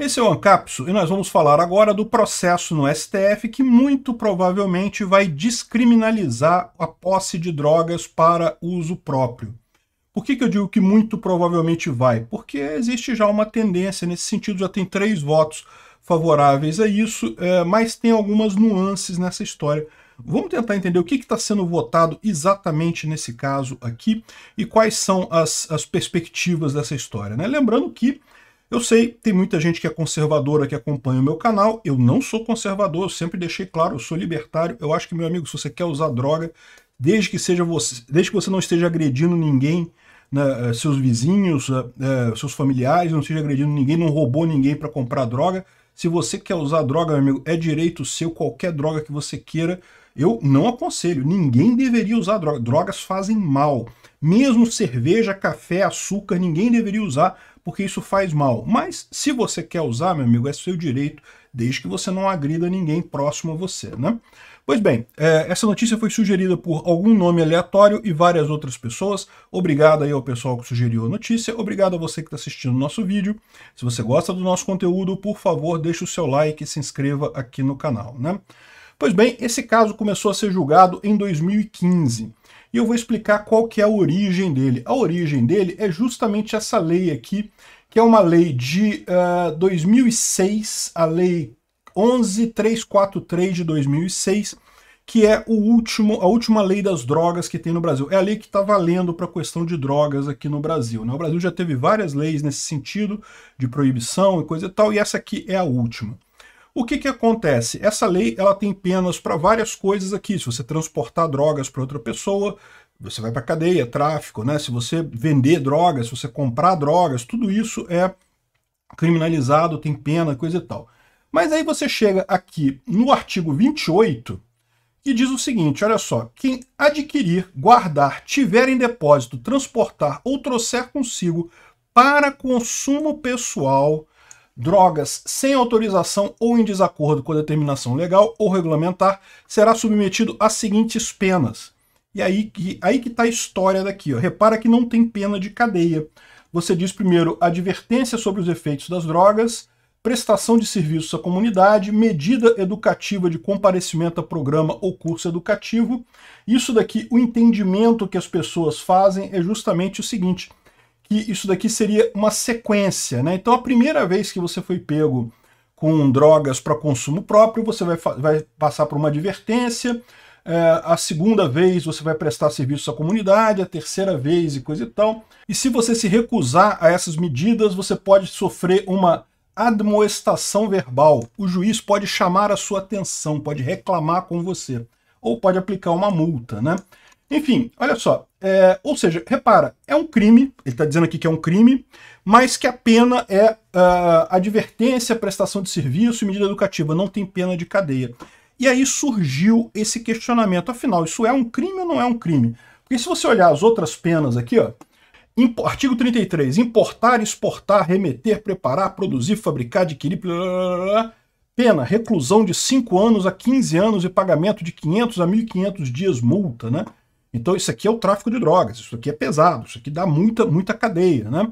Esse é o Ancapso e nós vamos falar agora do processo no STF que muito provavelmente vai descriminalizar a posse de drogas para uso próprio. Por que, que eu digo que muito provavelmente vai? Porque existe já uma tendência, nesse sentido já tem três votos favoráveis a isso, é, mas tem algumas nuances nessa história. Vamos tentar entender o que está sendo votado exatamente nesse caso aqui e quais são as, as perspectivas dessa história. Né? Lembrando que eu sei, tem muita gente que é conservadora que acompanha o meu canal. Eu não sou conservador, eu sempre deixei claro, eu sou libertário. Eu acho que, meu amigo, se você quer usar droga, desde que seja você, desde que você não esteja agredindo ninguém, né, eh, seus vizinhos, eh, eh, seus familiares, não esteja agredindo ninguém, não roubou ninguém para comprar droga. Se você quer usar droga, meu amigo, é direito seu, qualquer droga que você queira. Eu não aconselho, ninguém deveria usar droga. Drogas fazem mal. Mesmo cerveja, café, açúcar, ninguém deveria usar, porque isso faz mal. Mas se você quer usar, meu amigo, é seu direito, desde que você não agrida ninguém próximo a você, né? Pois bem, é, essa notícia foi sugerida por algum nome aleatório e várias outras pessoas. Obrigado aí ao pessoal que sugeriu a notícia. Obrigado a você que está assistindo o nosso vídeo. Se você gosta do nosso conteúdo, por favor, deixe o seu like e se inscreva aqui no canal, né? Pois bem, esse caso começou a ser julgado em 2015 e eu vou explicar qual que é a origem dele. A origem dele é justamente essa lei aqui, que é uma lei de uh, eh, 2006, a lei 11343 de 2006, que é o último, a última lei das drogas que tem no Brasil. É a lei que está valendo para a questão de drogas aqui no Brasil. Né? O Brasil já teve várias leis nesse sentido, de proibição e coisa e tal, e essa aqui é a última. O que, que acontece? Essa lei ela tem penas para várias coisas aqui. Se você transportar drogas para outra pessoa, você vai para cadeia, tráfico, né? Se você vender drogas, se você comprar drogas, tudo isso é criminalizado, tem pena, coisa e tal. Mas aí você chega aqui no artigo 28, que diz o seguinte, olha só, quem adquirir, guardar, tiver em depósito, transportar ou trouxer consigo para consumo pessoal drogas sem autorização ou em desacordo com a determinação legal ou regulamentar será submetido às seguintes penas. E aí que aí que está a história daqui. Ó. Repara que não tem pena de cadeia. Você diz primeiro advertência sobre os efeitos das drogas, prestação de serviços à comunidade, medida educativa de comparecimento a programa ou curso educativo. Isso daqui, o entendimento que as pessoas fazem é justamente o seguinte: que isso daqui seria uma sequência, né? Então a primeira vez que você foi pego com drogas para consumo próprio, você vai, vai, passar por uma advertência, é, a segunda vez você vai prestar serviço à comunidade, a terceira vez e coisa e tal. E se você se recusar a essas medidas, você pode sofrer uma admoestação verbal. O juiz pode chamar a sua atenção, pode reclamar com você, ou pode aplicar uma multa, né? Enfim, olha só. É, ou seja, repara, é um crime, ele está dizendo aqui que é um crime, mas que a pena é uh, advertência, prestação de serviço e medida educativa, não tem pena de cadeia. E aí surgiu esse questionamento, afinal, isso é um crime ou não é um crime? Porque se você olhar as outras penas aqui, ó, artigo 33, importar, exportar, remeter, preparar, produzir, fabricar, adquirir, blá, blá, blá, pena, reclusão de 5 anos a 15 anos e pagamento de 500 a 1.500 dias multa, né? Então isso aqui é o tráfico de drogas, isso aqui é pesado, isso aqui dá muita, muita cadeia, né?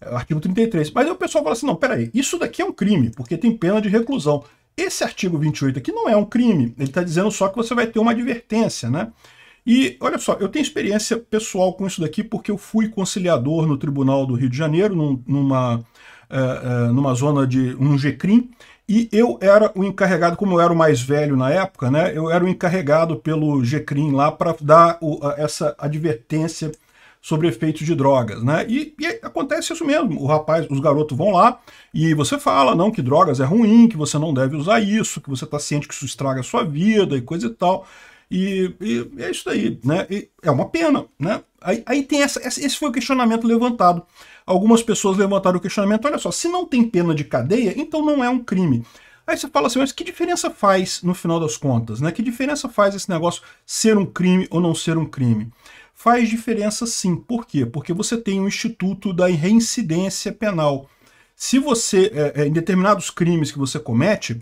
Artigo 33. Mas aí o pessoal fala assim, não, peraí, isso daqui é um crime, porque tem pena de reclusão. Esse artigo 28 aqui não é um crime, ele está dizendo só que você vai ter uma advertência, né? E olha só, eu tenho experiência pessoal com isso daqui porque eu fui conciliador no Tribunal do Rio de Janeiro, num, numa, uh, uh, numa zona de um G-CRIM, e eu era o encarregado, como eu era o mais velho na época, né, eu era o encarregado pelo GCRIM lá para dar o, a, essa advertência sobre efeitos de drogas, né? E, e, acontece isso mesmo. O rapaz, os garotos vão lá e você fala, não, que drogas é ruim, que você não deve usar isso, que você está ciente que isso estraga a sua vida e coisa e tal. E, e é isso daí, né? E é uma pena, né? Aí, aí tem essa, esse foi o questionamento levantado. Algumas pessoas levantaram o questionamento: olha só, se não tem pena de cadeia, então não é um crime. Aí você fala assim, mas que diferença faz no final das contas, né? Que diferença faz esse negócio ser um crime ou não ser um crime? Faz diferença sim. Por quê? Porque você tem um instituto da reincidência penal. Se você, é, é em determinados crimes que você comete,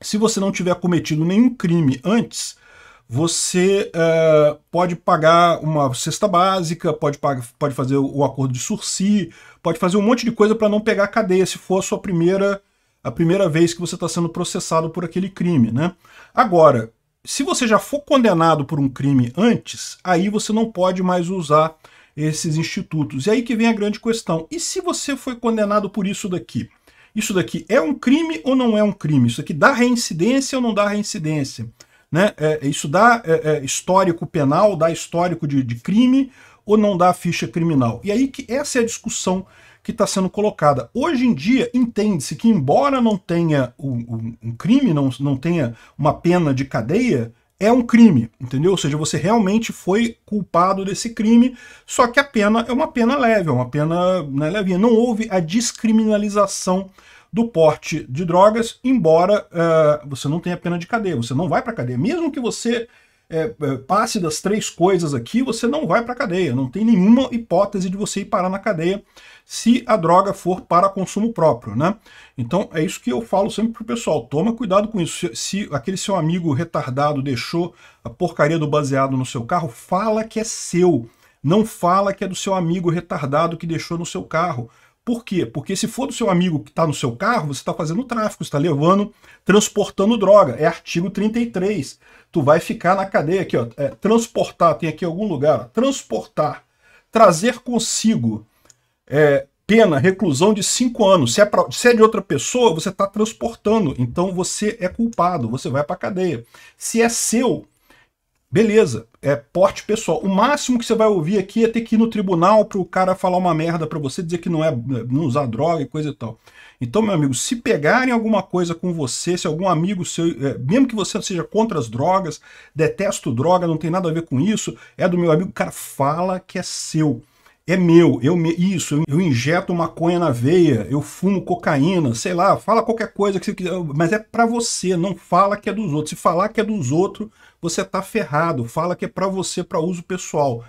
se você não tiver cometido nenhum crime antes, você uh, pode pagar uma cesta básica, pode, pagar, pode fazer o acordo de sursi, pode fazer um monte de coisa para não pegar a cadeia, se for a sua primeira, a primeira vez que você está sendo processado por aquele crime. Né? Agora, se você já for condenado por um crime antes, aí você não pode mais usar esses institutos. E aí que vem a grande questão. E se você foi condenado por isso daqui? Isso daqui é um crime ou não é um crime? Isso daqui dá reincidência ou não dá reincidência? Né? É, isso dá é, é, histórico penal, dá histórico de, de, crime ou não dá ficha criminal? E aí que essa é a discussão que está sendo colocada. Hoje em dia, entende-se que, embora não tenha um, um crime, não, não tenha uma pena de cadeia, é um crime, entendeu? Ou seja, você realmente foi culpado desse crime, só que a pena é uma pena leve, é uma pena né, levinha. Não houve a descriminalização do porte de drogas, embora uh, você não tenha pena de cadeia, você não vai para cadeia. Mesmo que você é, passe das três coisas aqui, você não vai para cadeia. Não tem nenhuma hipótese de você ir parar na cadeia se a droga for para consumo próprio, né? Então é isso que eu falo sempre pro pessoal. Toma cuidado com isso. Se, se aquele seu amigo retardado deixou a porcaria do baseado no seu carro, fala que é seu. Não fala que é do seu amigo retardado que deixou no seu carro. Por quê? Porque se for do seu amigo que está no seu carro, você está fazendo tráfico, está levando, transportando droga. É artigo 33. Tu vai ficar na cadeia aqui, ó. É, transportar, tem aqui algum lugar. Ó, transportar, trazer consigo. É, pena, reclusão de 5 anos. Se é, pra, se é, de outra pessoa, você está transportando, então você é culpado, você vai para cadeia. Se é seu, Beleza, é porte pessoal. O máximo que você vai ouvir aqui é ter que ir no tribunal para o cara falar uma merda para você, dizer que não é não usar droga e coisa e tal. Então, meu amigo, se pegarem alguma coisa com você, se algum amigo seu, é, mesmo que você seja contra as drogas, detesto droga, não tem nada a ver com isso, é do meu amigo, cara, fala que é seu é meu, eu me, isso, eu injeto maconha na veia, eu fumo cocaína, sei lá, fala qualquer coisa que você quiser, mas é para você, não fala que é dos outros. Se falar que é dos outros, você tá ferrado, fala que é para você, para uso pessoal.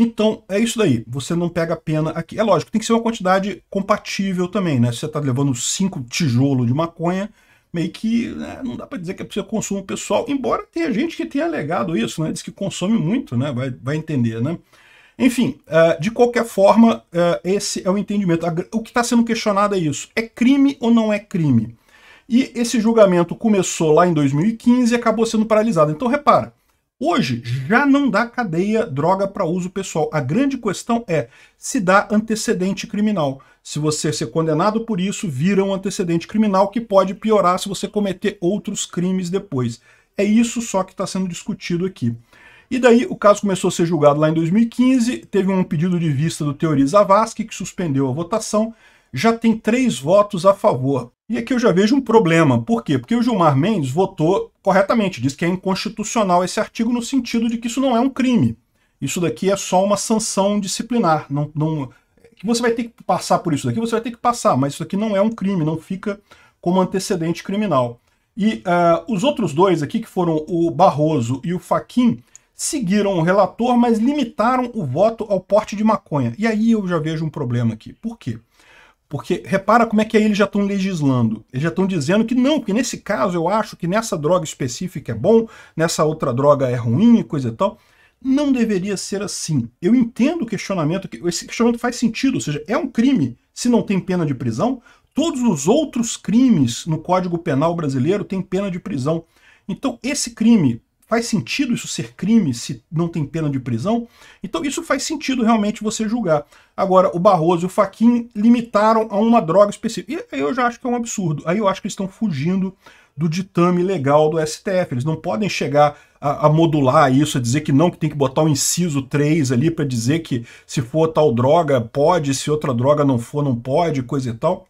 Então, é isso daí, você não pega a pena aqui. É lógico, tem que ser uma quantidade compatível também, né? Se você tá levando cinco tijolos de maconha, meio que né, não dá para dizer que é para consumo pessoal, embora tenha gente que tenha alegado isso, né? Diz que consome muito, né? Vai, vai entender, né? Enfim, é, de qualquer forma, é, esse é o entendimento. O que está sendo questionado é isso. É crime ou não é crime? E esse julgamento começou lá em 2015 e acabou sendo paralisado. Então, repara, hoje já não dá cadeia droga para uso pessoal. A grande questão é se dá antecedente criminal. Se você ser condenado por isso, vira um antecedente criminal que pode piorar se você cometer outros crimes depois. É isso só que está sendo discutido aqui. E daí o caso começou a ser julgado lá em 2015, teve um pedido de vista do Teori Zavascki, que suspendeu a votação, já tem três votos a favor. E aqui eu já vejo um problema. Por quê? Porque o Gilmar Mendes votou corretamente, diz que é inconstitucional esse artigo no sentido de que isso não é um crime. Isso daqui é só uma sanção disciplinar. Não, não, que você vai ter que passar por isso daqui, você vai ter que passar, mas isso aqui não é um crime, não fica como antecedente criminal. E uh, os outros dois aqui, que foram o Barroso e o Faquim, seguiram o relator, mas limitaram o voto ao porte de maconha. E aí eu já vejo um problema aqui. Por quê? Porque repara como é que aí eles já estão legislando. Eles já estão dizendo que não, que nesse caso eu acho que nessa droga específica é bom, nessa outra droga é ruim e coisa e tal. Não deveria ser assim. Eu entendo o questionamento, que esse questionamento faz sentido, ou seja, é um crime se não tem pena de prisão. Todos os outros crimes no Código Penal brasileiro têm pena de prisão. Então, esse crime Faz sentido isso ser crime se não tem pena de prisão? Então isso faz sentido realmente você julgar. Agora, o Barroso e o Faquin limitaram a uma droga específica. E aí eu já acho que é um absurdo. Aí eu acho que eles estão fugindo do ditame legal do STF. Eles não podem chegar a, a, modular isso, a dizer que não, que tem que botar um inciso 3 ali para dizer que se for tal droga pode, se outra droga não for, não pode, coisa e tal.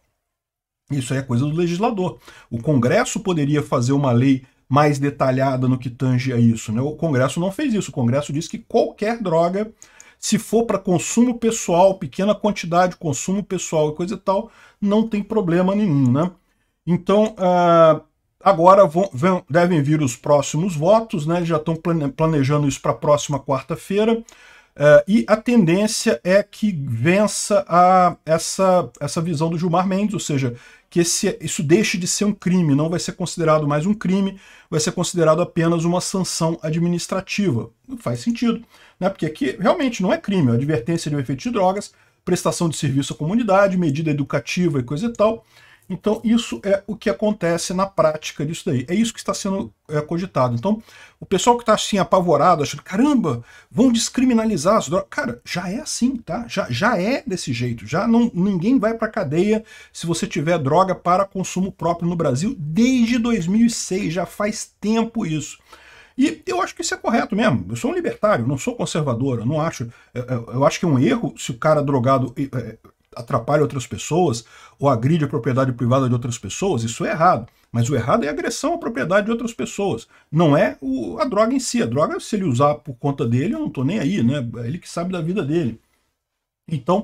Isso aí é coisa do legislador. O Congresso poderia fazer uma lei mais detalhada no que tange a isso. Né? O Congresso não fez isso. O Congresso disse que qualquer droga, se for para consumo pessoal, pequena quantidade, consumo pessoal e coisa e tal, não tem problema nenhum. Né? Então, uh, agora vão, vão, devem vir os próximos votos, né? já estão planejando isso para a próxima quarta-feira. Uh, e a tendência é que vença a, essa, essa visão do Gilmar Mendes, ou seja, que esse, isso deixe de ser um crime, não vai ser considerado mais um crime, vai ser considerado apenas uma sanção administrativa. Não faz sentido, né? porque aqui realmente não é crime, é advertência de um efeito de drogas, prestação de serviço à comunidade, medida educativa e coisa e tal. Então, isso é o que acontece na prática disso daí. É isso que está sendo é, cogitado. Então, o pessoal que está assim apavorado, achando, caramba, vão descriminalizar as drogas. Cara, já é assim, tá? Já, já é desse jeito. Já não, ninguém vai para cadeia se você tiver droga para consumo próprio no Brasil desde 2006. Já faz tempo isso. E eu acho que isso é correto mesmo. Eu sou um libertário, não sou conservador. Eu não acho. Eu acho que é um erro se o cara drogado é, atrapalha outras pessoas ou agride a propriedade privada de outras pessoas, isso é errado. Mas o errado é a agressão à propriedade de outras pessoas. Não é o, a droga em si. A droga, se ele usar por conta dele, eu não estou nem aí, né? É ele que sabe da vida dele. Então,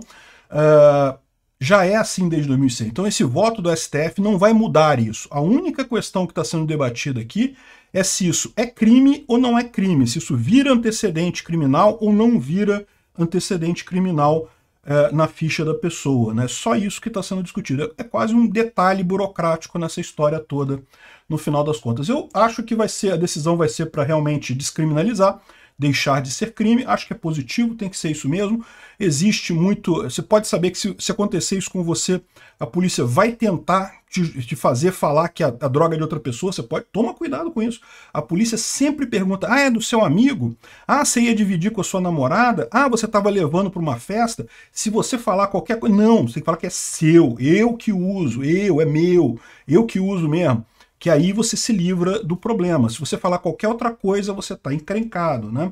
uh, já é assim desde 2006. Então, esse voto do STF não vai mudar isso. A única questão que está sendo debatida aqui é se isso é crime ou não é crime, se isso vira antecedente criminal ou não vira antecedente criminal é, na ficha da pessoa. Né? Só isso que está sendo discutido. É, é quase um detalhe burocrático nessa história toda, no final das contas. Eu acho que vai ser a decisão vai ser para realmente descriminalizar, deixar de ser crime. Acho que é positivo, tem que ser isso mesmo. Existe muito. Você pode saber que se, se acontecer isso com você, a polícia vai tentar te, te fazer falar que a, a, droga é de outra pessoa. Você pode. Toma cuidado com isso. A polícia sempre pergunta: ah, é do seu amigo? Ah, você ia dividir com a sua namorada? Ah, você estava levando para uma festa? Se você falar qualquer coisa. Não, você tem que falar que é seu. Eu que uso. Eu, é meu. Eu que uso mesmo que aí você se livra do problema. Se você falar qualquer outra coisa, você está encrencado, né?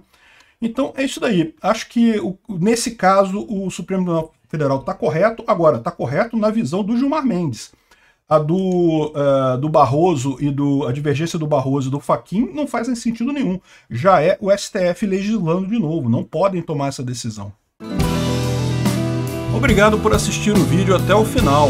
Então é isso daí. Acho que o, nesse caso o Supremo Tribunal Federal está correto. Agora, está correto na visão do Gilmar Mendes. A do, uh, do Barroso e do, a divergência do Barroso e do Faquim não faz sentido nenhum. Já é o STF legislando de novo. Não podem tomar essa decisão. Obrigado por assistir o vídeo até o final.